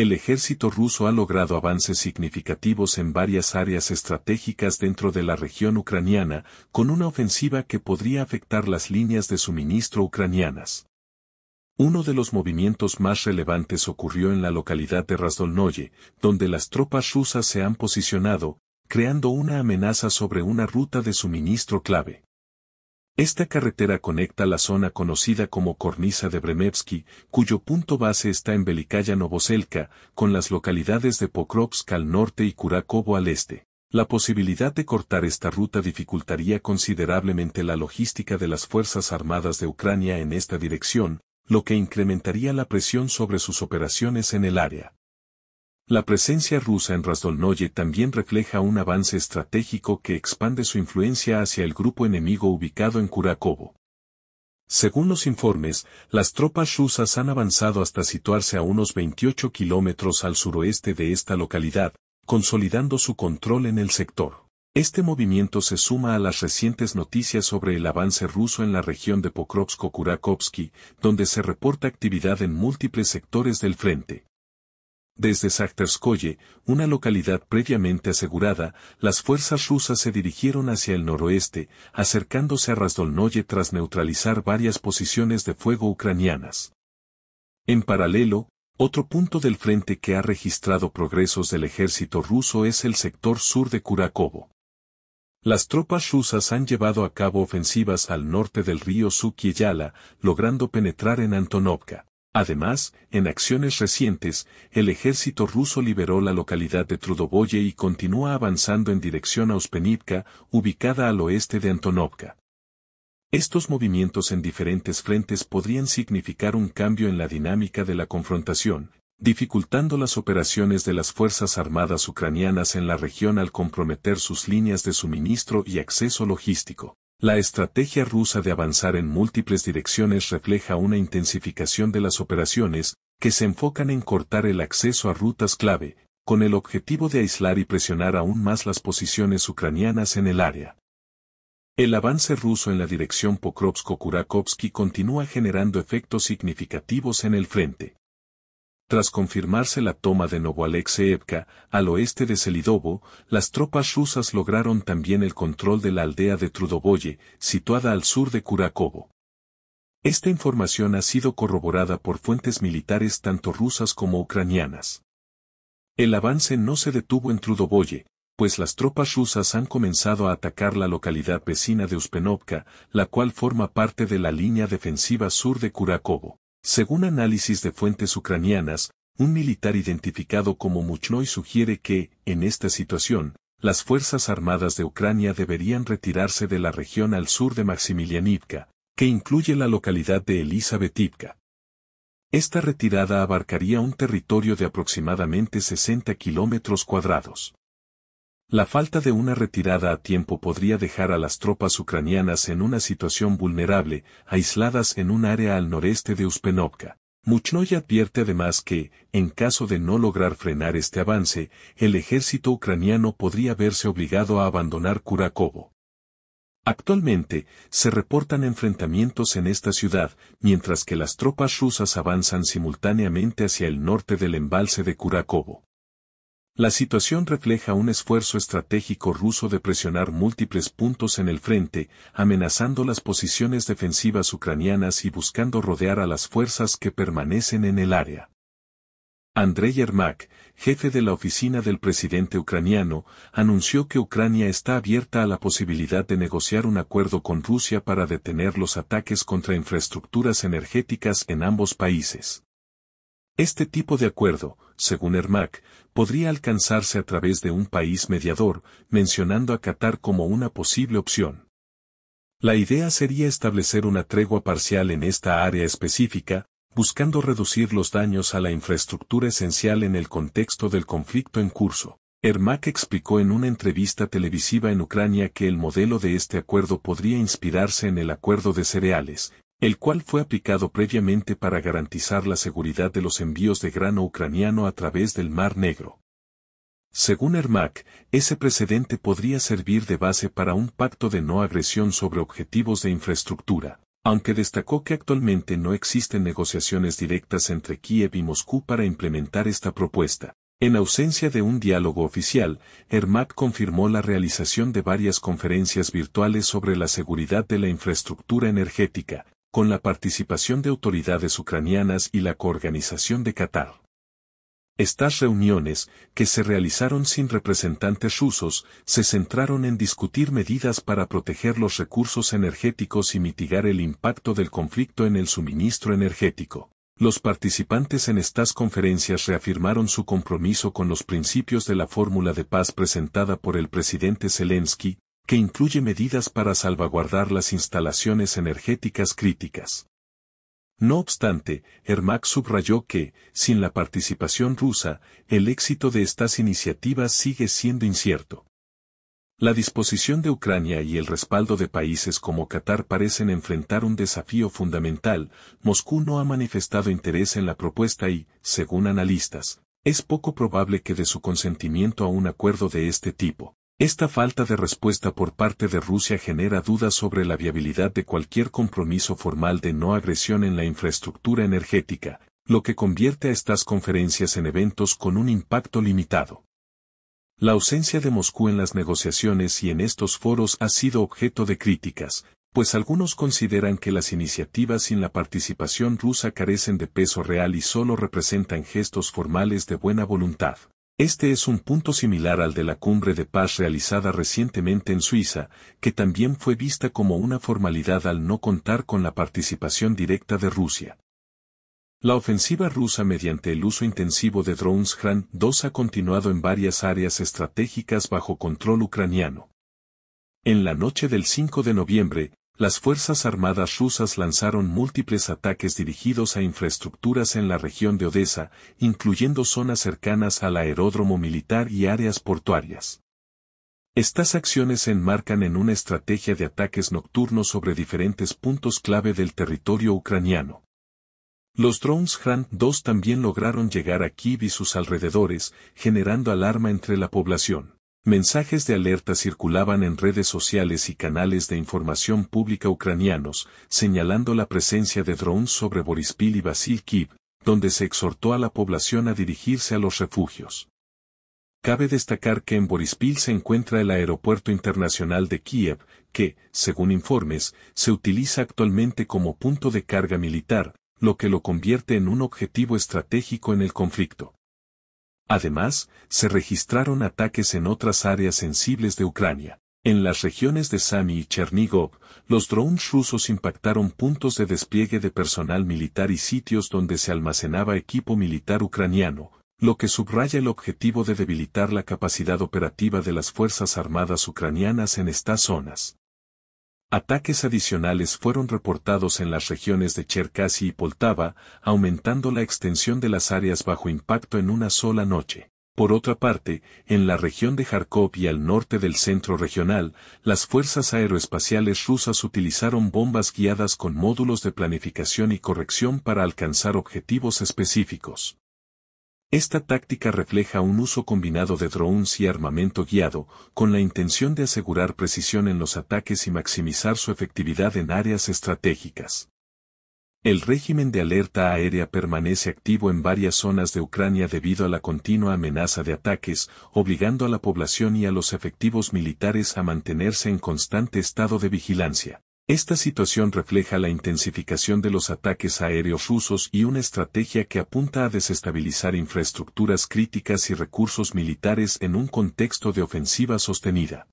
El ejército ruso ha logrado avances significativos en varias áreas estratégicas dentro de la región ucraniana, con una ofensiva que podría afectar las líneas de suministro ucranianas. Uno de los movimientos más relevantes ocurrió en la localidad de Rasdolnoye, donde las tropas rusas se han posicionado, creando una amenaza sobre una ruta de suministro clave. Esta carretera conecta la zona conocida como Cornisa de Bremevsky, cuyo punto base está en Belikaya Novoselka, con las localidades de Pokrovsk al norte y Kurakovo al este. La posibilidad de cortar esta ruta dificultaría considerablemente la logística de las Fuerzas Armadas de Ucrania en esta dirección, lo que incrementaría la presión sobre sus operaciones en el área. La presencia rusa en Rasdolnoye también refleja un avance estratégico que expande su influencia hacia el grupo enemigo ubicado en Kurakovo. Según los informes, las tropas rusas han avanzado hasta situarse a unos 28 kilómetros al suroeste de esta localidad, consolidando su control en el sector. Este movimiento se suma a las recientes noticias sobre el avance ruso en la región de Pokrovsko-Kurakovsky, donde se reporta actividad en múltiples sectores del frente. Desde Sakhtarskoye, una localidad previamente asegurada, las fuerzas rusas se dirigieron hacia el noroeste, acercándose a Rasdolnoye tras neutralizar varias posiciones de fuego ucranianas. En paralelo, otro punto del frente que ha registrado progresos del ejército ruso es el sector sur de Kurakovo. Las tropas rusas han llevado a cabo ofensivas al norte del río yala logrando penetrar en Antonovka. Además, en acciones recientes, el ejército ruso liberó la localidad de Trudoboye y continúa avanzando en dirección a Uspenivka, ubicada al oeste de Antonovka. Estos movimientos en diferentes frentes podrían significar un cambio en la dinámica de la confrontación, dificultando las operaciones de las Fuerzas Armadas ucranianas en la región al comprometer sus líneas de suministro y acceso logístico. La estrategia rusa de avanzar en múltiples direcciones refleja una intensificación de las operaciones, que se enfocan en cortar el acceso a rutas clave, con el objetivo de aislar y presionar aún más las posiciones ucranianas en el área. El avance ruso en la dirección Pokrovsko-Kurakovsky continúa generando efectos significativos en el frente. Tras confirmarse la toma de Novoalekseevka, al oeste de Selidovo, las tropas rusas lograron también el control de la aldea de Trudoboye, situada al sur de Kurakovo. Esta información ha sido corroborada por fuentes militares tanto rusas como ucranianas. El avance no se detuvo en Trudoboye, pues las tropas rusas han comenzado a atacar la localidad vecina de Uspenovka, la cual forma parte de la línea defensiva sur de Kurakovo. Según análisis de fuentes ucranianas, un militar identificado como Muchnoy sugiere que, en esta situación, las Fuerzas Armadas de Ucrania deberían retirarse de la región al sur de Maximilianivka, que incluye la localidad de Elisabetivka. Esta retirada abarcaría un territorio de aproximadamente 60 kilómetros cuadrados. La falta de una retirada a tiempo podría dejar a las tropas ucranianas en una situación vulnerable, aisladas en un área al noreste de Uspenovka. Muchnoy advierte además que, en caso de no lograr frenar este avance, el ejército ucraniano podría verse obligado a abandonar Kurakovo. Actualmente, se reportan enfrentamientos en esta ciudad, mientras que las tropas rusas avanzan simultáneamente hacia el norte del embalse de Kurakovo. La situación refleja un esfuerzo estratégico ruso de presionar múltiples puntos en el frente, amenazando las posiciones defensivas ucranianas y buscando rodear a las fuerzas que permanecen en el área. Andrei Yermak, jefe de la oficina del presidente ucraniano, anunció que Ucrania está abierta a la posibilidad de negociar un acuerdo con Rusia para detener los ataques contra infraestructuras energéticas en ambos países. Este tipo de acuerdo, según Ermac, podría alcanzarse a través de un país mediador, mencionando a Qatar como una posible opción. La idea sería establecer una tregua parcial en esta área específica, buscando reducir los daños a la infraestructura esencial en el contexto del conflicto en curso. Ermac explicó en una entrevista televisiva en Ucrania que el modelo de este acuerdo podría inspirarse en el acuerdo de cereales, el cual fue aplicado previamente para garantizar la seguridad de los envíos de grano ucraniano a través del Mar Negro. Según Ermac, ese precedente podría servir de base para un pacto de no agresión sobre objetivos de infraestructura, aunque destacó que actualmente no existen negociaciones directas entre Kiev y Moscú para implementar esta propuesta. En ausencia de un diálogo oficial, Ermac confirmó la realización de varias conferencias virtuales sobre la seguridad de la infraestructura energética, con la participación de autoridades ucranianas y la coorganización de Qatar. Estas reuniones, que se realizaron sin representantes rusos, se centraron en discutir medidas para proteger los recursos energéticos y mitigar el impacto del conflicto en el suministro energético. Los participantes en estas conferencias reafirmaron su compromiso con los principios de la fórmula de paz presentada por el presidente Zelensky, que incluye medidas para salvaguardar las instalaciones energéticas críticas. No obstante, Hermak subrayó que, sin la participación rusa, el éxito de estas iniciativas sigue siendo incierto. La disposición de Ucrania y el respaldo de países como Qatar parecen enfrentar un desafío fundamental, Moscú no ha manifestado interés en la propuesta y, según analistas, es poco probable que dé su consentimiento a un acuerdo de este tipo. Esta falta de respuesta por parte de Rusia genera dudas sobre la viabilidad de cualquier compromiso formal de no agresión en la infraestructura energética, lo que convierte a estas conferencias en eventos con un impacto limitado. La ausencia de Moscú en las negociaciones y en estos foros ha sido objeto de críticas, pues algunos consideran que las iniciativas sin la participación rusa carecen de peso real y solo representan gestos formales de buena voluntad. Este es un punto similar al de la cumbre de paz realizada recientemente en Suiza, que también fue vista como una formalidad al no contar con la participación directa de Rusia. La ofensiva rusa mediante el uso intensivo de drones Gran 2 ha continuado en varias áreas estratégicas bajo control ucraniano. En la noche del 5 de noviembre, las Fuerzas Armadas rusas lanzaron múltiples ataques dirigidos a infraestructuras en la región de Odessa, incluyendo zonas cercanas al aeródromo militar y áreas portuarias. Estas acciones se enmarcan en una estrategia de ataques nocturnos sobre diferentes puntos clave del territorio ucraniano. Los drones Hran 2 también lograron llegar a Kiev y sus alrededores, generando alarma entre la población. Mensajes de alerta circulaban en redes sociales y canales de información pública ucranianos, señalando la presencia de drones sobre Borispil y Vasilkiv, donde se exhortó a la población a dirigirse a los refugios. Cabe destacar que en Borispil se encuentra el Aeropuerto Internacional de Kiev, que, según informes, se utiliza actualmente como punto de carga militar, lo que lo convierte en un objetivo estratégico en el conflicto. Además, se registraron ataques en otras áreas sensibles de Ucrania. En las regiones de Sami y Chernigov, los drones rusos impactaron puntos de despliegue de personal militar y sitios donde se almacenaba equipo militar ucraniano, lo que subraya el objetivo de debilitar la capacidad operativa de las Fuerzas Armadas ucranianas en estas zonas. Ataques adicionales fueron reportados en las regiones de Cherkasy y Poltava, aumentando la extensión de las áreas bajo impacto en una sola noche. Por otra parte, en la región de Kharkov y al norte del centro regional, las fuerzas aeroespaciales rusas utilizaron bombas guiadas con módulos de planificación y corrección para alcanzar objetivos específicos. Esta táctica refleja un uso combinado de drones y armamento guiado, con la intención de asegurar precisión en los ataques y maximizar su efectividad en áreas estratégicas. El régimen de alerta aérea permanece activo en varias zonas de Ucrania debido a la continua amenaza de ataques, obligando a la población y a los efectivos militares a mantenerse en constante estado de vigilancia. Esta situación refleja la intensificación de los ataques aéreos rusos y una estrategia que apunta a desestabilizar infraestructuras críticas y recursos militares en un contexto de ofensiva sostenida.